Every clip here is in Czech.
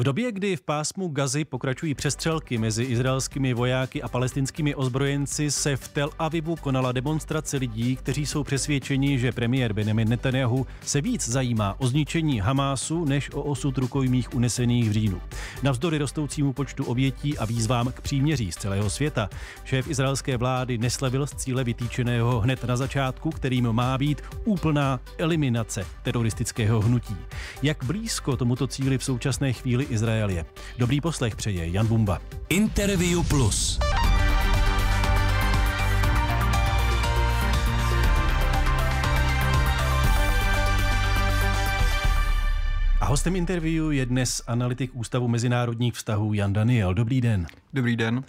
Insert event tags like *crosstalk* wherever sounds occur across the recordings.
V době, kdy v pásmu Gazy pokračují přestřelky mezi izraelskými vojáky a palestinskými ozbrojenci, se v Tel Avivu konala demonstrace lidí, kteří jsou přesvědčeni, že premiér Benjamin Netanyahu se víc zajímá o zničení Hamásu než o osud rukojmích unesených v říjnu. Navzdory rostoucímu počtu obětí a výzvám k příměří z celého světa, šéf izraelské vlády neslevil z cíle vytýčeného hned na začátku, kterým má být úplná eliminace teroristického hnutí. Jak blízko tomuto cíli v současné chvíli Izraeli. Dobrý poslech přeje Jan Bumba. Interview Plus. hostem interview je dnes analytik Ústavu mezinárodních vztahů Jan Daniel. Dobrý den. Dobrý den.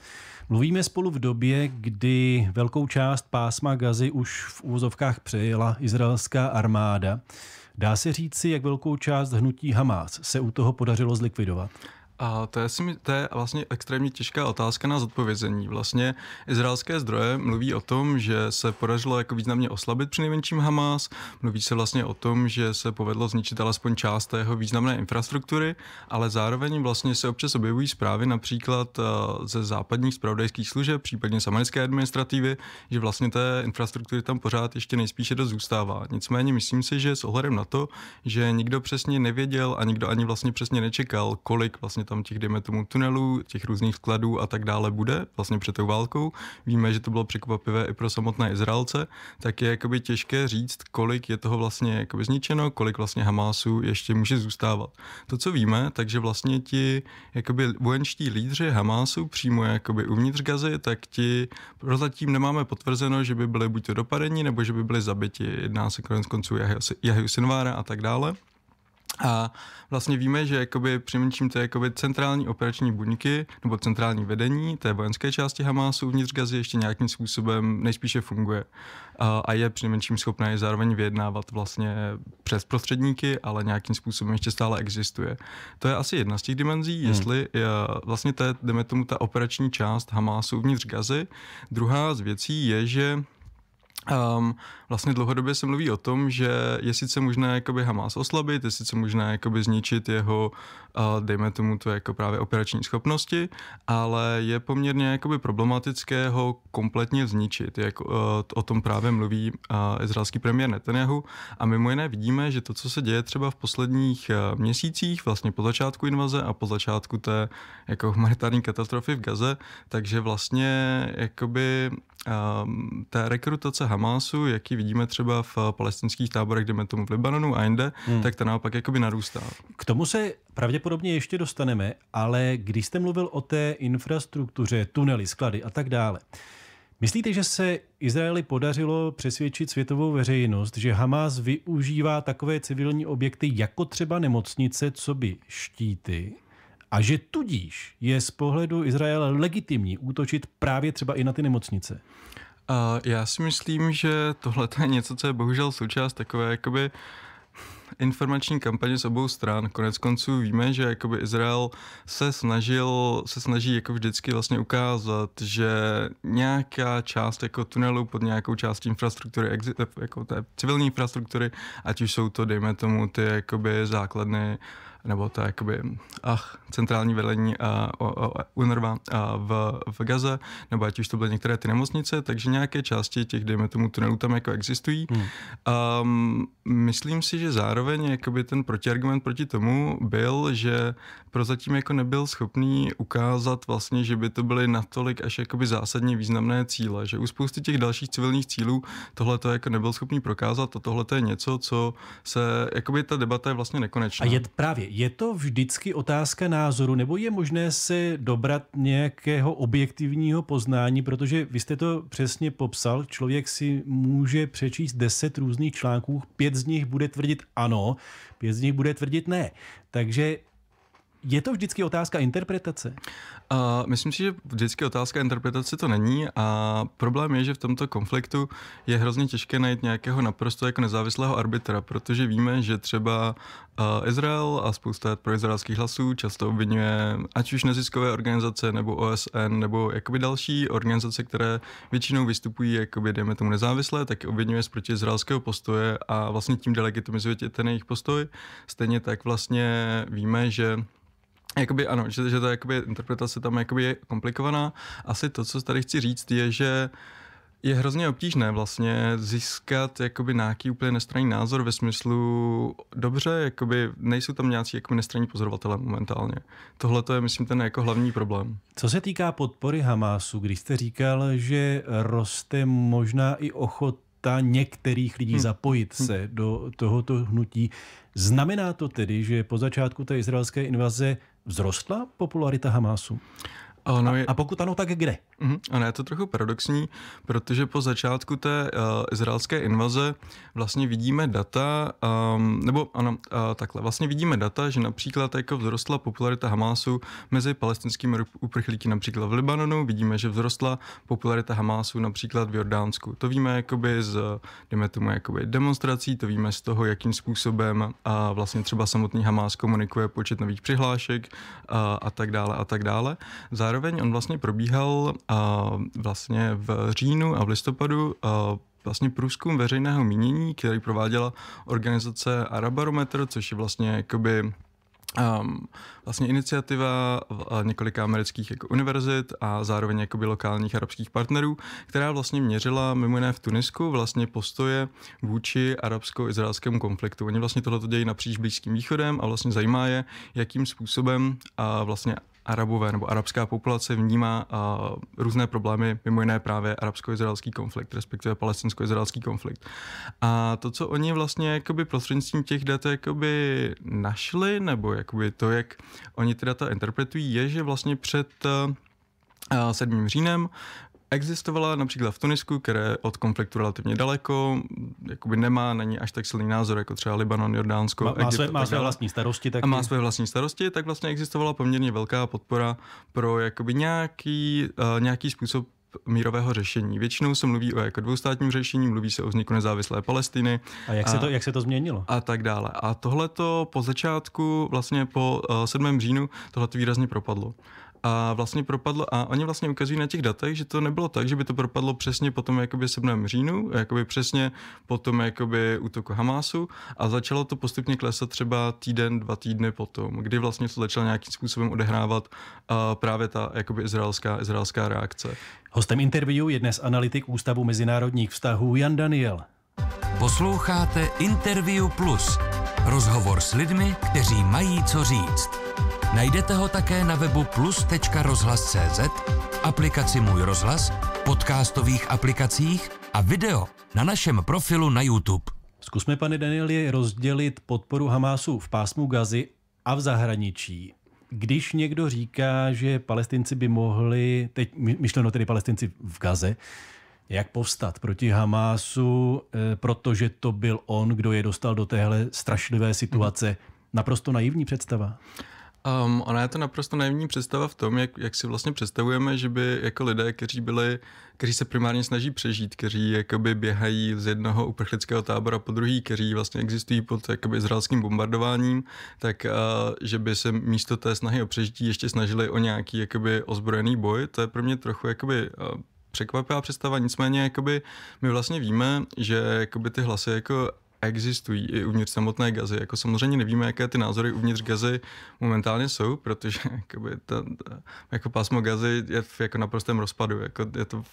Mluvíme spolu v době, kdy velkou část pásma Gazy už v úvozovkách přejela izraelská armáda. Dá se říci, jak velkou část hnutí Hamás se u toho podařilo zlikvidovat? A to je, to je vlastně extrémně těžká otázka na zodpovězení. Vlastně izraelské zdroje mluví o tom, že se podařilo jako významně oslabit při nejmenším Hamas, mluví se vlastně o tom, že se povedlo zničit alespoň část té jeho významné infrastruktury, ale zároveň vlastně se občas objevují zprávy například eh, ze západních spravodajských služeb, případně z americké administrativy, že vlastně té infrastruktury tam pořád ještě nejspíše dost zůstává. Nicméně myslím si, že s ohledem na to, že nikdo přesně nevěděl a nikdo ani vlastně přesně nečekal, kolik vlastně tam těch, dejme tomu, tunelů, těch různých skladů a tak dále bude, vlastně před tou válkou. Víme, že to bylo překvapivé i pro samotné Izraelce, tak je jakoby těžké říct, kolik je toho vlastně jakoby zničeno, kolik vlastně Hamásu ještě může zůstávat. To, co víme, takže vlastně ti jakoby vojenští lídři Hamásu přímo jakoby uvnitř Gazy, tak ti prozatím nemáme potvrzeno, že by byli buď to dopadení, nebo že by byli zabiti. Jedná se konec konců Jahy Sinvára a tak dále. A vlastně víme, že jakoby přinejmenším to je jakoby centrální operační buňky nebo centrální vedení té vojenské části Hamasu uvnitř Gazy ještě nějakým způsobem nejspíše funguje a, je přinejmenším schopné zároveň vyjednávat vlastně přes prostředníky, ale nějakým způsobem ještě stále existuje. To je asi jedna z těch dimenzí, hmm. jestli je, eh, vlastně to je, jdeme tomu, ta operační část Hamasu uvnitř Gazy. Druhá z věcí je, že Um, vlastně dlouhodobě se mluví o tom, že je sice možné jakoby Hamas oslabit, je sice možné jakoby zničit jeho, uh, dejme tomu to jako právě operační schopnosti, ale je poměrně jakoby problematické ho kompletně zničit. Jak, uh, o tom právě mluví uh, izraelský premiér Netanyahu a mimo jiné vidíme, že to, co se děje třeba v posledních uh, měsících, vlastně po začátku invaze a po začátku té jako humanitární katastrofy v Gaze, takže vlastně jakoby um, ehm, té rekrutace Hamásu, jaký vidíme třeba v palestinských táborech, jdeme tomu v Libanonu a jinde, hmm. tak ta naopak jakoby narůstá. K tomu se pravděpodobně ještě dostaneme, ale když jste mluvil o té infrastruktuře, tunely, sklady a tak dále, Myslíte, že se Izraeli podařilo přesvědčit světovou veřejnost, že Hamas využívá takové civilní objekty jako třeba nemocnice, co by štíty, a že tudíž je z pohledu Izraele legitimní útočit právě třeba i na ty nemocnice. A já si myslím, že tohle je něco, co je bohužel součást takové jakoby informační kampaně z obou stran. Konec konců víme, že jakoby Izrael se snažil, se snaží jako vždycky vlastně ukázat, že nějaká část jako tunelu pod nějakou částí infrastruktury, eh, jako té civilní infrastruktury, ať už jsou to, dejme tomu, ty jakoby základny nebo to jakoby, ach, centrální velení UNRWA v, v Gaze, nebo ať už to byly některé ty nemocnice, takže nějaké části těch, dejme tomu, tunelů tam jako existují. Hmm. Um, myslím si, že zároveň jakoby ten protiargument proti tomu byl, že prozatím jako nebyl schopný ukázat vlastně, že by to byly natolik až jakoby zásadně významné cíle, že u spousty těch dalších civilních cílů tohle to jako nebyl schopný prokázat a tohle to je něco, co se, jakoby ta debata je vlastně nekonečná. A je právě, je to vždycky otázka názoru, nebo je možné se dobrat nějakého objektivního poznání, protože vy jste to přesně popsal, člověk si může přečíst deset různých článků, pět z nich bude tvrdit ano, pět z nich bude tvrdit ne. Takže je to vždycky otázka interpretace? Uh, myslím si, že vždycky otázka interpretace to není a problém je, že v tomto konfliktu je hrozně těžké najít nějakého naprosto jako nezávislého arbitra, protože víme, že třeba Izrael a spousta proizraelských hlasů často obvinuje ať už neziskové organizace nebo OSN nebo jakoby další organizace, které většinou vystupují jakoby, dejme tomu nezávislé, tak obvinuje z protiizraelského postoje a vlastně tím delegitimizuje ten jejich postoj. Stejně tak vlastně víme, že Jakoby ano, že, že ta jakoby, interpretace tam jakoby je komplikovaná. Asi to, co tady chci říct, je, že uh, je hrozně obtížné vlastně získat jakoby nějaký úplně nestranný názor ve smyslu dobře, jakoby nejsou tam nějací jakoby nestranní pozorovatelé momentálně. Tohle to je, myslím, ten jako hlavní problém. Co se týká podpory Hamásu, když jste říkal, že roste možná i ochota některých lidí hmm. zapojit hm. se hmm. do tohoto hnutí, znamená to tedy, že po začátku té izraelské invaze vzrostla popularita Hamásu? Ono je... a, pokud ano, tak kde? Mhm. Ano, je to trochu paradoxní, protože po začátku té uh, izraelské invaze vlastně vidíme data, um, nebo ano, uh, takhle, vlastně vidíme data, že například jako vzrostla popularita Hamásu mezi palestinskými uprchlíky například v Libanonu, vidíme, že vzrostla popularita Hamásu například v Jordánsku. To víme jakoby z, jdeme tomu, jakoby demonstrací, to víme z toho, jakým způsobem a vlastně třeba samotný Hamás komunikuje počet nových přihlášek a, eh, a tak dále a tak dále. Zároveň zároveň on vlastně probíhal a vlastně v říjnu a v listopadu a vlastně průzkum veřejného mínění, který prováděla organizace Arabarometer, což je vlastně jakoby Um, vlastně iniciativa několika amerických jako univerzit a zároveň jakoby lokálních arabských partnerů, která vlastně měřila mimo jiné v Tunisku vlastně postoje vůči arabsko-izraelskému konfliktu. Oni vlastně tohleto dějí napříč Blízkým východem a vlastně zajímá je, jakým způsobem a vlastně arabové nebo arabská populace vnímá a, různé problémy, mimo jiné právě arabsko-izraelský konflikt, respektive palestinsko-izraelský konflikt. A to, co oni vlastně jakoby prostřednictvím těch dat jakoby našli, nebo jakoby to, jak oni ty data interpretují, je, že vlastně před uh, 7. říjnem Existovala například v Tunisku, které od konfliktu relativně daleko, jakoby nemá, není až tak silný názor, jako třeba Libanon, Jordánsko, má, Egypt, má, své, má své vlastní starosti. Taky. A má své vlastní starosti, tak vlastně existovala poměrně velká podpora pro jakoby nějaký, uh, nějaký způsob mírového řešení. Většinou se mluví o jako dvoustátním řešení, mluví se o vzniku nezávislé Palestiny. A jak, a, se, to, jak se to změnilo? A tak dále. A tohle to po začátku, vlastně po uh, eh, 7. říjnu, tohle výrazně propadlo a vlastně propadlo, a oni vlastně ukazují na těch datech, že to nebylo tak, že by to propadlo přesně po tom jakoby 7. říjnu, jakoby přesně po tom jakoby útoku Hamásu a začalo to postupně klesat třeba týden, dva týdny potom, kdy vlastně se začalo nějakým způsobem odehrávat uh, právě ta jakoby izraelská, izraelská reakce. Hostem interview je dnes analytik Ústavu mezinárodních vztahů Jan Daniel. Posloucháte Interview Plus. Rozhovor s lidmi, kteří mají co říct. Najdete ho také na webu plus.rozhlas.cz, aplikaci Můj rozhlas, podcastových aplikacích a video na našem profilu na YouTube. Zkusme, pane Danieli, rozdělit podporu Hamásu v pásmu Gazy a v zahraničí. Když někdo říká, že palestinci by mohli, teď myšleno tedy palestinci v Gaze, jak povstat proti Hamásu, eh, protože to byl on, kdo je dostal do téhle strašlivé situace. Mhm. Naprosto naivní představa. Um, ona je to naprosto naivní představa v tom, jak, jak si vlastně představujeme, že by jako lidé, kteří byli, kteří se primárně snaží přežít, kteří jakoby běhají z jednoho uprchlického tábora po druhý, kteří vlastně existují pod jakoby izraelským bombardováním, tak uh, že by se místo té snahy o přežití ještě snažili o nějaký jakoby ozbrojený boj, to je pro mě trochu jakoby uh, překvapivá představa, nicméně jakoby my vlastně víme, že jakoby ty hlasy jako existují i uvnitř samotné gazy. Jako samozřejmě nevíme, jaké ty názory uvnitř gazy momentálně jsou, protože *laughs* jakoby, ta, ta, jako pásmo gazy je v jako naprostém rozpadu. Jako, je to,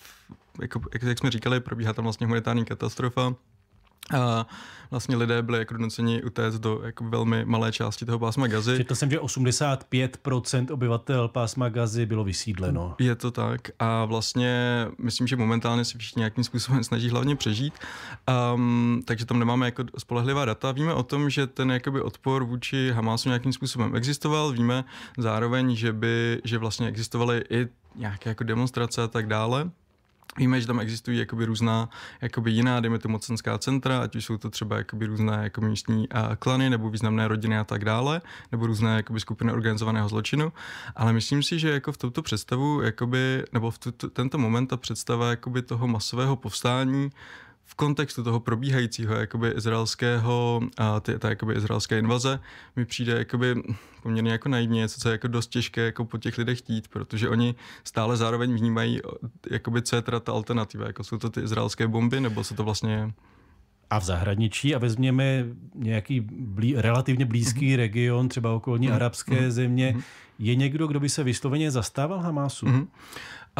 jako, jak, jak jsme říkali, probíhá tam vlastně humanitární katastrofa a vlastně lidé byli jako donuceni utéct do jako velmi malé části toho pásma gazy. Četl jsem, že 85% obyvatel pásma gazy bylo vysídleno. Je to tak a vlastně myslím, že momentálně se všichni nějakým způsobem snaží hlavně přežít, um, takže tam nemáme jako spolehlivá data. Víme o tom, že ten jakoby odpor vůči Hamásu nějakým způsobem existoval, víme zároveň, že by, že vlastně existovaly i nějaké jako demonstrace a tak dále. Víme, že tam existují jakoby různá jakoby jiná, dejme to mocenská centra, ať už jsou to třeba jakoby různé jako místní a, klany nebo významné rodiny a tak dále, nebo různé jakoby skupiny organizovaného zločinu, ale myslím si, že jako v tuto představu, jakoby, nebo v tuto, tento moment ta představa jakoby toho masového povstání v kontextu toho probíhajícího jakoby izraelského, a ty, ta jakoby izraelské invaze mi přijde jakoby poměrně jako naivně, co je jako dost těžké jako po těch lidech chtít, protože oni stále zároveň vnímají, jakoby, co je teda ta alternativa, jako jsou to ty izraelské bomby, nebo co to vlastně je? a v zahraničí a vezměme nějaký blí, relativně blízký mm-hmm. region, třeba okolní mm-hmm. arabské mm-hmm. země. Mhm. Je někdo, kdo by se vysloveně zastával Hamásu? Mm-hmm.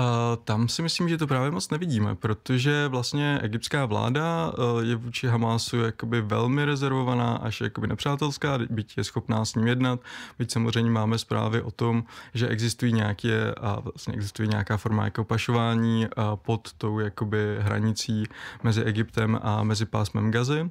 A tam si myslím, že to právě moc nevidíme, protože vlastně egyptská vláda e, je vůči Hamásu jakoby velmi rezervovaná, až jakoby nepřátelská, byť je schopná s ním jednat, byť samozřejmě máme zprávy o tom, že existují nějaké, a vlastně existuje nějaká forma jako pašování pod tou jakoby hranicí mezi Egyptem a mezi pásmem Gazy,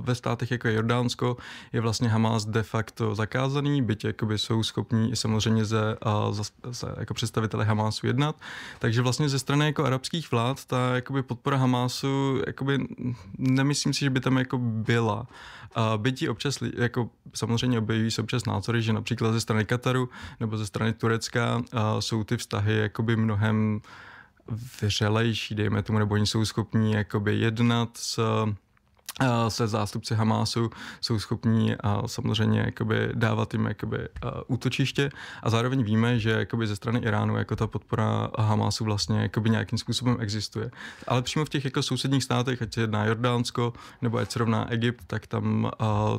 ve státech jako je Jordánsko je vlastně Hamas de facto zakázaný, byť jakoby jsou schopní i samozřejmě ze, a, za, se jako představitele Hamasu jednat. Takže vlastně ze strany jako arabských vlád ta jakoby podpora Hamasu jakoby nemyslím si, že by tam jako byla. A bytí občas, jako samozřejmě objeví se občas názory, že například ze strany Kataru nebo ze strany Turecka a, jsou ty vztahy jakoby mnohem vřelejší, dejme tomu, nebo oni jsou schopní jakoby jednat s se zástupci Hamásu jsou schopní a samozřejmě jakoby dávat jim jakoby útočiště a zároveň víme, že jakoby ze strany Iránu jako ta podpora Hamásu vlastně jakoby nějakým způsobem existuje. Ale přímo v těch jako sousedních státech, ať je na Jordánsko nebo ať se rovná Egypt, tak tam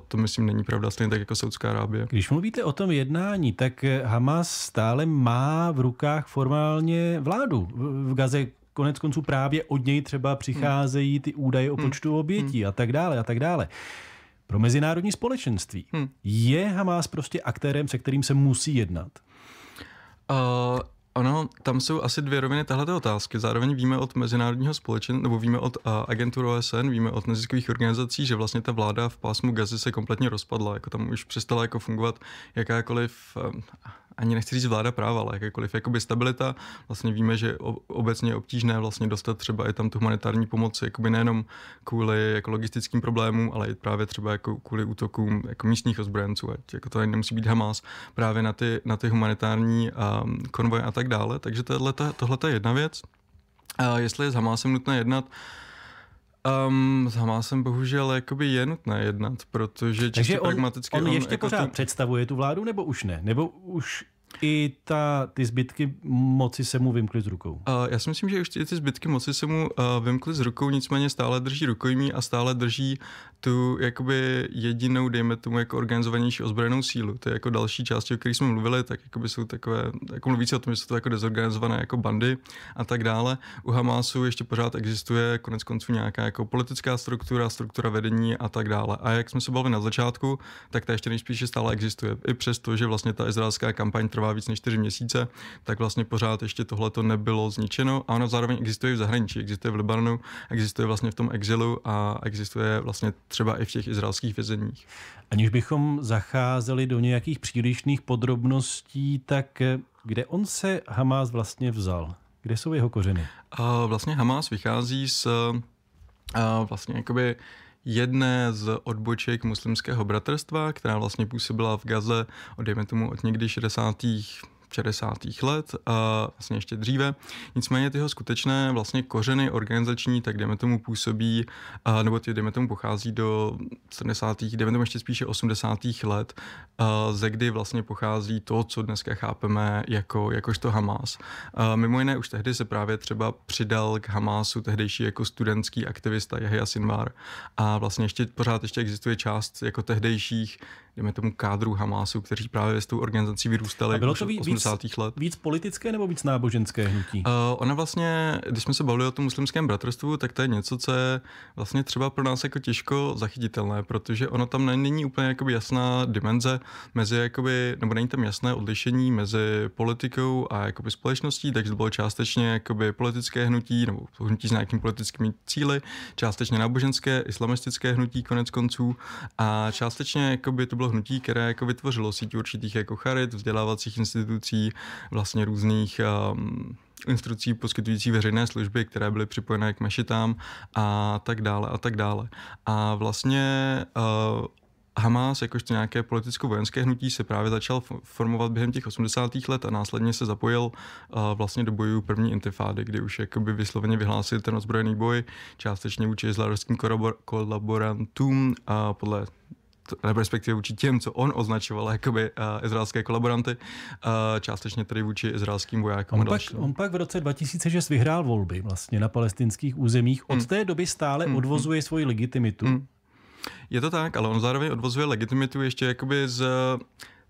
to myslím není pravda, stejně tak jako Saudská Arábie. Když mluvíte o tom jednání, tak Hamas stále má v rukách formálně vládu. V Gaze konec konců právě od něj třeba přicházejí ty údaje o hmm. počtu hmm. obětí a tak dále a tak dále. Pro mezinárodní společenství hmm. je Hamas prostě aktérem, se kterým se musí jednat. Uh... Ano, tam jsou asi dvě roviny tahleté otázky. Zároveň víme od mezinárodního společenství, nebo víme od uh, agentur OSN, víme od neziskových organizací, že vlastně ta vláda v pásmu Gazy se kompletně rozpadla, jako tam už přestala jako fungovat jakákoliv, uh, ani nechci říct vláda práva, ale jakékoliv jakoby stabilita. Vlastně víme, že obecně je obtížné vlastně dostat třeba i tam tu humanitární pomoc, jakoby nejenom kvůli jako logistickým problémům, ale i právě třeba jako kvůli útokům jako místních ozbrojenců, ať jako to ani nemusí být Hamas, právě na ty, na ty humanitární um, konvoje a tak dále. Takže tohle je jedna věc. A jestli je s Hamasem nutné jednat, uh, Um, s Hamásem bohužel jakoby je nutné jednat, protože čistě Takže on, pragmaticky... On, on ještě jako pořád ten... představuje tu vládu, nebo už ne? Nebo už i ta, ty zbytky moci se mu vymkly z rukou. Uh, já si myslím, že už ty, ty zbytky moci se mu uh, vymkly z rukou, nicméně stále drží rukojmí a stále drží tu jakoby jedinou, dejme tomu, jako organizovanější ozbrojenou sílu. To je jako další část, o které jsme mluvili, tak jakoby jsou takové, jako mluví se o tom, že jsou to jako dezorganizované jako bandy a tak dále. U Hamásu ještě pořád existuje konec konců nějaká jako politická struktura, struktura vedení a tak dále. A jak jsme se bavili na začátku, tak ta ještě nejspíše stále existuje. I přesto, že vlastně ta izraelská kampaň trvá víc než 4 měsíce, tak vlastně pořád ještě tohle to nebylo zničeno a ono zároveň existuje v zahraničí, existuje v Libanonu, existuje vlastně v tom exilu a existuje vlastně třeba i v těch izraelských vězeních. Aniž bychom zacházeli do nějakých přílišných podrobností, tak eh, kde on se Hamás vlastně vzal? Kde jsou jeho kořeny? vlastně Hamás vychází z eh, vlastně jakoby uh, jedné z odboček muslimského bratrstva, která vlastně působila v Gaze, dejme tomu, od někdy 60. 60. let a vlastně ještě dříve. Nicméně tyho skutečné vlastně kořeny organizační, tak jdeme tomu působí, a, nebo ty jdeme tomu pochází do 70. jdeme tomu ještě spíše 80. let, a, ze kdy vlastně pochází to, co dneska chápeme jako, jakožto Hamas. A, mimo jiné už tehdy se právě třeba přidal k Hamásu tehdejší jako studentský aktivista Jahya Sinwar a vlastně ještě pořád ještě existuje část jako tehdejších jdeme tomu kádru Hamásu, kteří právě s tou organizací vyrůstali. A bylo to víc, 80. let. Víc politické nebo víc náboženské hnutí? Uh, eh, ona vlastně, když jsme se bavili o tom muslimském bratrstvu, tak to je něco, co je vlastně třeba pro nás jako těžko zachytitelné, protože ono tam není úplně jakoby jasná dimenze mezi jakoby, nebo není tam jasné odlišení mezi politikou a jakoby společností, takže to bylo částečně jakoby politické hnutí nebo hnutí s nějakými politickými cíly, částečně náboženské, islamistické hnutí konec konců a částečně jakoby to bylo hnutí, které jako vytvořilo síť určitých jako charit, vzdělávacích institucí pomocí vlastně různých um, instrukcí poskytující veřejné služby, které byly připojené k mešitám a tak dále a tak dále. A vlastně uh, Hamas, jakožto nějaké politicko-vojenské hnutí, se právě začal formovat během těch 80. let a následně se zapojil uh, vlastně do bojů první intifády, kdy už jakoby vysloveně vyhlásil ten ozbrojený boj, částečně vůči izraelským kolaborantům uh, podle respektive vůči těm, co on označoval jako uh, izraelské kolaboranty, uh, částečně tedy vůči izraelským vojákům. On pak, on pak v roce 2006 vyhrál volby vlastně na palestinských územích. Od hmm. té doby stále hmm. odvozuje svoji legitimitu. Hmm. Je to tak, ale on zároveň odvozuje legitimitu ještě jakoby z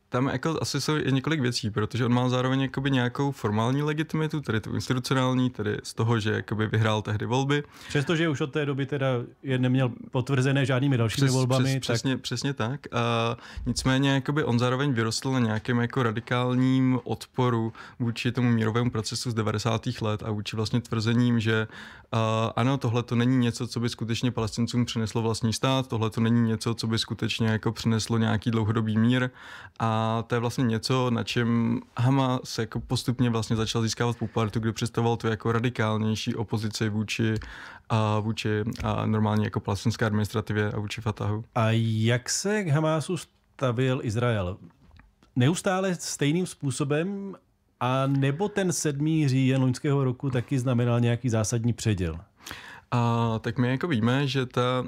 tam jako asi jsou i několik věcí, protože on má zároveň jakoby nějakou formální legitimitu, tedy tu institucionální, tedy z toho, že jakoby vyhrál tehdy volby. Přestože už od té doby teda je neměl potvrzené žádnými dalšími přes, volbami. Přes, tak... Přesně, přesně tak. A nicméně jakoby on zároveň vyrostl na nějakém jako radikálním odporu vůči tomu mírovému procesu z 90. let a vůči vlastně tvrzením, že uh, ano, tohle to není něco, co by skutečně palestincům přineslo vlastní stát, tohle to není něco, co by skutečně jako přineslo nějaký dlouhodobý mír a a to je vlastně něco, na čem Hama se jako postupně vlastně začal získávat popularitu, kdy představoval tu jako radikálnější opozici vůči, a vůči a normálně jako palestinské administrativě a vůči Fatahu. A jak se k Hamásu stavil Izrael? Neustále stejným způsobem a nebo ten 7. říjen loňského roku taky znamenal nějaký zásadní předěl? A tak my jako víme, že ta,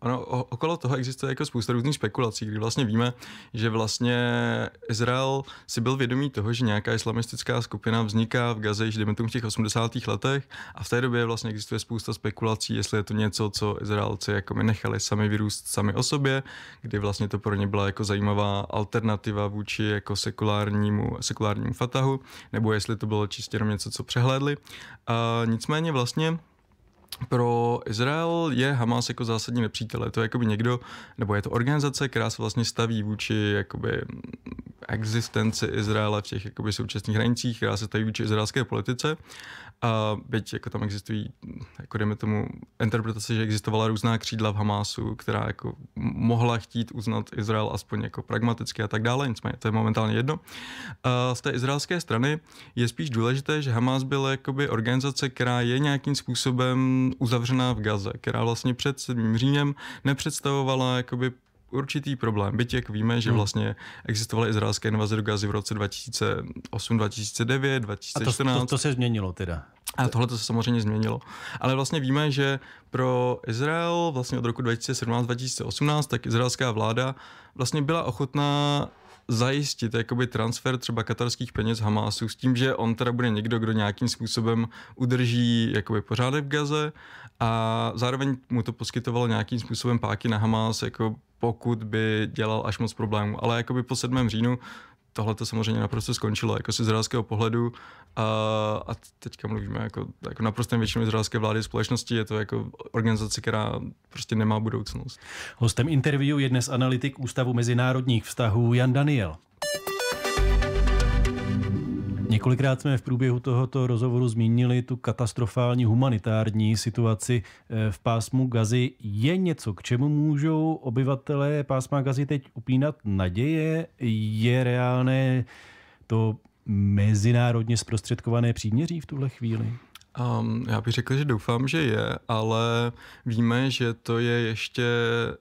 ono, okolo toho existuje jako spousta různých spekulací, kdy vlastně víme, že vlastně Izrael si byl vědomý toho, že nějaká islamistická skupina vzniká v Gaze již dejme tomu v těch 80. letech a v té době vlastně existuje spousta spekulací, jestli je to něco, co Izraelci jako my nechali sami vyrůst sami o sobě, kdy vlastně to pro ně byla jako zajímavá alternativa vůči jako sekulárnímu, sekulárnímu fatahu, nebo jestli to bylo čistě jenom něco, co přehlédli. A nicméně vlastně pro Izrael je Hamas jako zásadní nepřítel. Je to jakoby někdo, nebo je to organizace, která se vlastně staví vůči jakoby existenci Izraele v těch jakoby současných hranicích, která se staví vůči izraelské politice a byť jako tam existují, jako dejme tomu, interpretace, že existovala různá křídla v Hamásu, která jako mohla chtít uznat Izrael aspoň jako pragmaticky a tak dále, nicméně to je momentálně jedno. A z té izraelské strany je spíš důležité, že Hamás byl jakoby organizace, která je nějakým způsobem uzavřená v Gaze, která vlastně před 7. říjem nepředstavovala jakoby určitý problém. Byť jak víme, že hmm. vlastně existovaly izraelské invaze do Gazy v roce 2008, 2009, 2014. A to, to, to se změnilo teda. A tohle to se samozřejmě změnilo. Ale vlastně víme, že pro Izrael vlastně od roku 2017-2018, tak izraelská vláda vlastně byla ochotná zajistit jakoby transfer třeba katarských peněz Hamásu s tím, že on teda bude někdo, kdo nějakým způsobem udrží jakoby pořádek v Gaze a zároveň mu to poskytovalo nějakým způsobem páky na Hamás jako pokud by dělal až moc problémů. Ale jakoby po 7. říjnu tohle to samozřejmě naprosto skončilo, jako z izraelského pohledu a, a teďka mluvíme jako, jako naprosto většinou izraelské vlády společnosti, je to jako organizace, která prostě nemá budoucnost. Hostem interview je dnes analytik Ústavu mezinárodních vztahů Jan Daniel. Několikrát jsme v průběhu tohoto rozhovoru zmínili tu katastrofální humanitární situaci eh, v pásmu Gazy. Je něco, k čemu můžou obyvatelé pásma Gazy teď upínat naděje? Je reálné to mezinárodně zprostředkované příměří v tuhle chvíli? Um, já bych řekl, že doufám, že je, ale víme, že to je ještě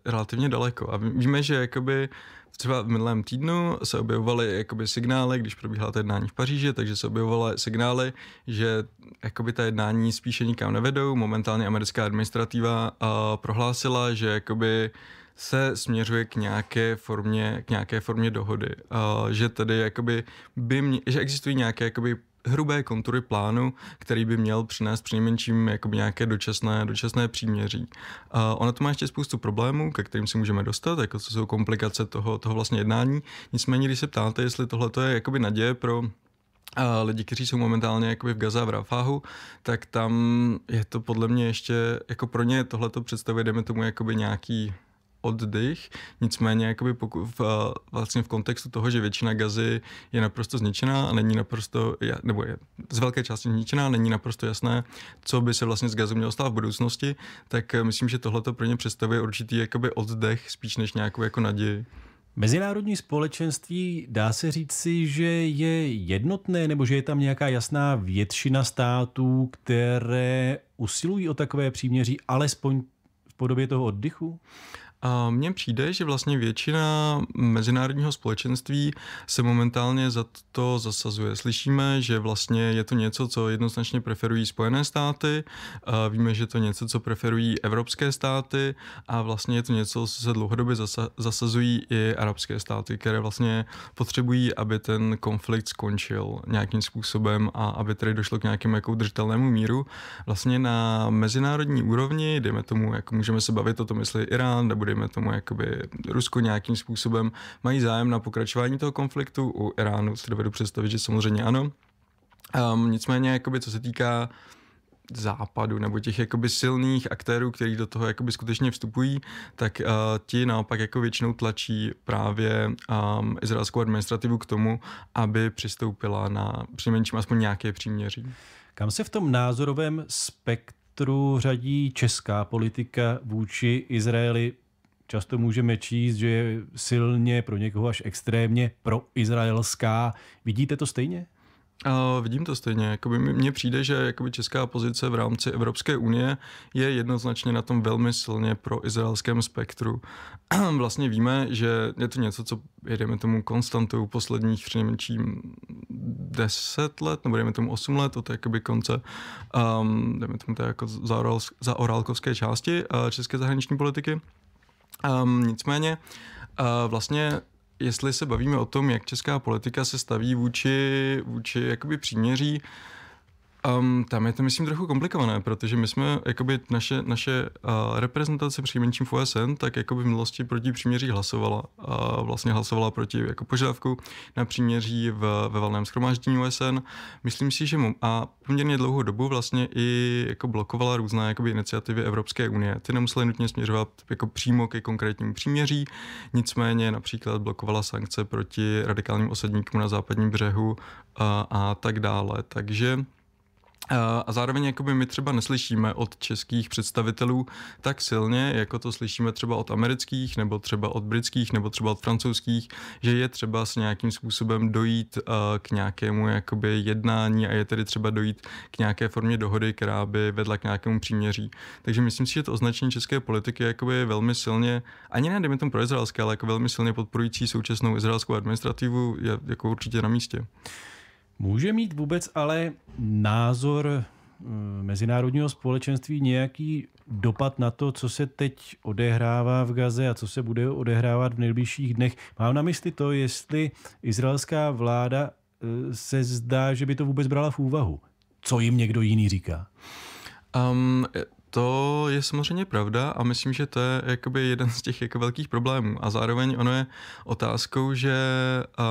relativně daleko. A víme, že jakoby uh, třeba v minulém týdnu se objevovaly jakoby signály, když probíhala ta jednání v Paříži, takže se objevovaly signály, že jakoby ta jednání spíše nikam nevedou. Momentálně americká administrativa uh, prohlásila, že jakoby se směřuje k nějaké formě, k nějaké formě dohody. Uh, že tedy jakoby by mě, že existují nějaké jakoby hrubé kontury plánu, který by měl přinést přinejmenším jako nějaké dočasné, dočasné příměří. A ona to má ještě spoustu problémů, ke kterým si můžeme dostat, jako co jsou komplikace toho, toho vlastně jednání. Nicméně, když se ptáte, jestli tohle je jakoby naděje pro a lidi, kteří jsou momentálně jakoby v Gaza v Rafahu, tak tam je to podle mě ještě, jako pro ně tohle to představuje, jdeme tomu, jakoby nějaký oddych, nicméně jakoby poku, v, eh, vlastně v kontextu toho, že většina gazy je naprosto zničená a není naprosto, nebo je z velké části zničená, není naprosto jasné, co by se vlastně s gazou mělo stát v budoucnosti, tak eh, myslím, že tohle to pro ně představuje určitý jakoby oddech spíš než nějakou jako naději. Mezinárodní společenství dá se říci, že je jednotné nebo že je tam nějaká jasná většina států, které usilují o takové příměří, alespoň v podobě toho oddychu? A mně přijde, že vlastně většina mezinárodního společenství se momentálně za to zasazuje. Slyšíme, že vlastně je to něco, co jednoznačně preferují Spojené státy, a víme, že to něco, co preferují evropské státy a vlastně je to něco, co se dlouhodobě zasa- zasazují i arabské státy, které vlastně potřebují, aby ten konflikt skončil nějakým způsobem a aby tady došlo k nějakému jako udržitelnému míru. Vlastně na mezinárodní úrovni, dejme tomu, jak můžeme se bavit o tom, jestli Irán nebude dejme tomu, jakoby Rusko nějakým způsobem mají zájem na pokračování toho konfliktu. U Iránu si dovedu představit, že samozřejmě ano. Um, nicméně, jakoby, co se týká západu nebo těch jakoby silných aktérů, kteří do toho jakoby skutečně vstupují, tak uh, ti naopak jako většinou tlačí právě um, izraelskou administrativu k tomu, aby přistoupila na přinejmenším aspoň nějaké příměří. Kam se v tom názorovém spektru řadí česká politika vůči Izraeli Často můžeme číst, že je silně, pro někoho až extrémně proizraelská. Vidíte to stejně? A vidím to stejně. Jakoby mně přijde, že jakoby česká pozice v rámci Evropské unie je jednoznačně na tom velmi silně pro izraelském spektru. *clears throat* vlastně víme, že je to něco, co jedeme tomu konstantou posledních přinejmenším 10 let, nebo jdeme tomu 8 let, od jakoby konce, um, jdeme tomu to jako za, Oral, za orálkovské části uh, české zahraniční politiky. Um, nicméně, uh, vlastně jestli se bavíme o tom, jak česká politika se staví vůči, vůči jakoby příměří, Um, tam je to, myslím, trochu komplikované, protože my jsme, jakoby naše, naše uh, reprezentace příjmenčím v OSN, tak jakoby v minulosti proti příměří hlasovala. Uh, vlastně hlasovala proti jako požadavku na příměří v, ve valném schromáždění OSN. Myslím si, že mu a poměrně dlouhou dobu vlastně i jako blokovala různé jakoby, iniciativy Evropské unie. Ty nemusely nutně směřovat jako přímo ke konkrétnímu příměří, nicméně například blokovala sankce proti radikálním osadníkům na západním břehu uh, a tak dále. Takže a zároveň jakoby my třeba neslyšíme od českých představitelů tak silně, jako to slyšíme třeba od amerických, nebo třeba od britských, nebo třeba od francouzských, že je třeba s nějakým způsobem dojít k nějakému jakoby jednání a je tedy třeba dojít k nějaké formě dohody, která by vedla k nějakému příměří. Takže myslím si, že to označení české politiky jakoby je velmi silně, ani ne dejme tomu pro izraelské, ale jako velmi silně podporující současnou izraelskou administrativu je jako určitě na místě. Může mít vůbec ale názor eh, mezinárodního společenství nějaký dopad na to, co se teď odehrává v Gaze a co se bude odehrávat v nejbližších dnech. Mám na mysli to, jestli izraelská vláda eh, se zdá, že by to vůbec brala v úvahu. Co jim někdo jiný říká? Um, to je samozřejmě pravda a myslím, že to je jakoby jeden z těch jako velkých problémů. A zároveň ono je otázkou, že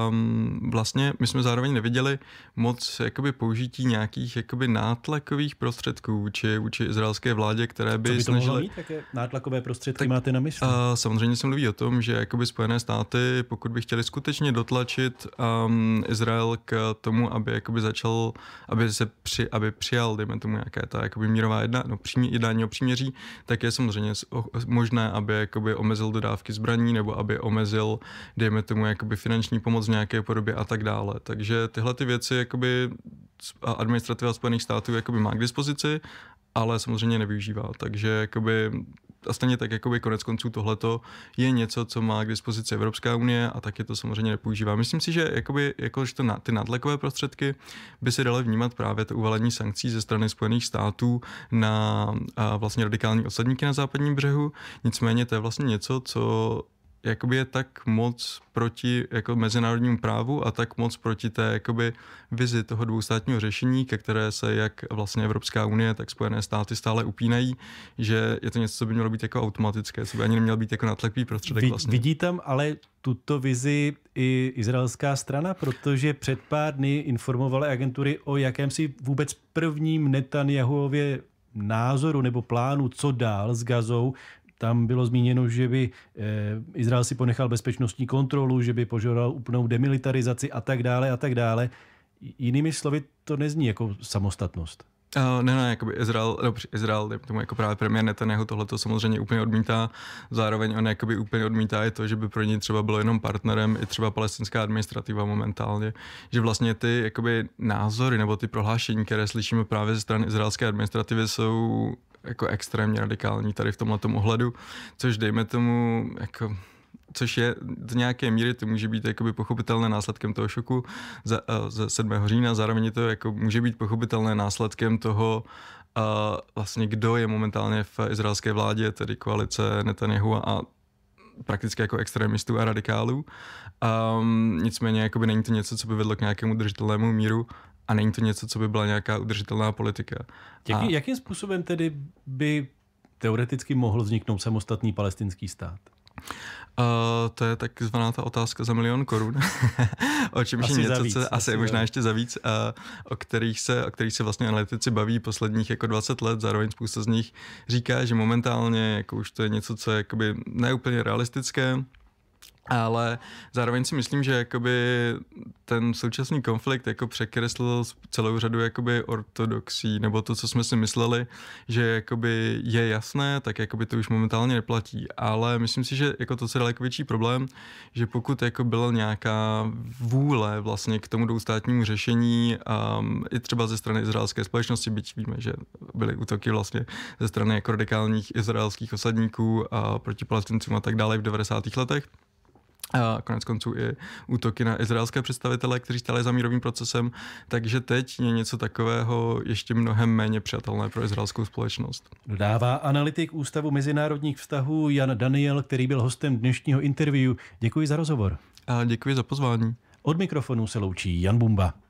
um, vlastně my jsme zároveň neviděli moc jakoby použití nějakých jakoby nátlakových prostředků či či izraelské vládě, které by, Co by to snažili... Mít, jaké nátlakové prostředky tak, máte na mysli? Uh, samozřejmě se mluví o tom, že jakoby Spojené státy, pokud by chtěli skutečně dotlačit um, Izrael k tomu, aby jakoby začal, aby se při, aby přijal, dejme tomu, nějaké ta jakoby mírová jedna, no přímý jedna jednání příměří, tak je samozřejmě možné, aby jakoby omezil dodávky zbraní nebo aby omezil, dejme tomu, jakoby finanční pomoc v nějaké podobě a tak dále. Takže tyhle ty věci jakoby administrativa Spojených států jakoby má k dispozici, ale samozřejmě nevyužívá. Takže jakoby a stejně tak jakoby konec konců tohleto je něco, co má k dispozici Evropská unie a taky to samozřejmě nepoužívá. Myslím si, že jakoby, jakož to na, ty nadlekové prostředky by se daly vnímat právě to uvalení sankcí ze strany Spojených států na a vlastně radikální osadníky na západním břehu. Nicméně to je vlastně něco, co jakoby je tak moc proti jako mezinárodnímu právu a tak moc proti té jakoby vizi toho dvoustátního řešení, ke které se jak vlastně Evropská unie, tak Spojené státy stále upínají, že je to něco, co by mělo být jako automatické, co by ani nemělo být jako natlepý prostředek vlastně. Vidí tam ale tuto vizi i izraelská strana, protože před pár dny informovaly agentury o jakémsi vůbec prvním Netanyahuově názoru nebo plánu, co dál s Gazou, tam bylo zmíněno, že by eh, Izrael si ponechal bezpečnostní kontrolu, že by požadoval úplnou demilitarizaci a tak dále a tak dále. Jinými slovy, to nezní jako samostatnost. Uh, ne, ne, jakoby Izrael, no, Izrael, tomu jako právě premiér Netanyahu tohle to samozřejmě úplně odmítá. Zároveň on jakoby úplně odmítá i to, že by pro něj třeba bylo jenom partnerem i třeba palestinská administrativa momentálně. Že vlastně ty jakoby názory nebo ty prohlášení, které slyšíme právě ze strany izraelské administrativy, jsou jako extrémně radikální tady v tomhle ohledu, což dejme tomu jako což je do nějaké míry, to může být jakoby pochopitelné následkem toho šoku ze, eh, ze 7. října, zároveň to jako může být pochopitelné následkem toho, uh, vlastně kdo je momentálně v izraelské vládě, tedy koalice Netanyahu a prakticky jako extremistů a radikálů. Um, nicméně jakoby není to něco, co by vedlo k nějakému držitelnému míru a není to něco, co by byla nějaká udržitelná politika. Jaký, a... Jakým způsobem tedy by teoreticky mohl vzniknout samostatný palestinský stát? Uh, to je takzvaná ta otázka za milion korun, *laughs* o čemž je něco, víc, co, asi, asi je možná ještě za víc, uh, o, kterých se, o kterých se vlastně analytici baví posledních jako 20 let, zároveň spousta z nich říká, že momentálně jako už to je něco, co je jakoby neúplně realistické, ale zároveň si myslím, že jakoby ten současný konflikt jako překreslil celou řadu jakoby ortodoxí, nebo to, co jsme si mysleli, že jakoby je jasné, tak jakoby to už momentálně neplatí. Ale myslím si, že jako to, je daleko větší problém, že pokud jako byla nějaká vůle vlastně k tomu doustátnímu řešení, um, i třeba ze strany izraelské společnosti, byť víme, že byly útoky vlastně ze strany jako radikálních izraelských osadníků a proti palestincům a tak dále v 90. letech, a konec konců i útoky na izraelské představitele, kteří stále za mírovým procesem, takže teď je něco takového ještě mnohem méně přijatelné pro izraelskou společnost. Dodává analytik Ústavu mezinárodních vztahů Jan Daniel, který byl hostem dnešního interview. Děkuji za rozhovor. A děkuji za pozvání. Od mikrofonu se loučí Jan Bumba.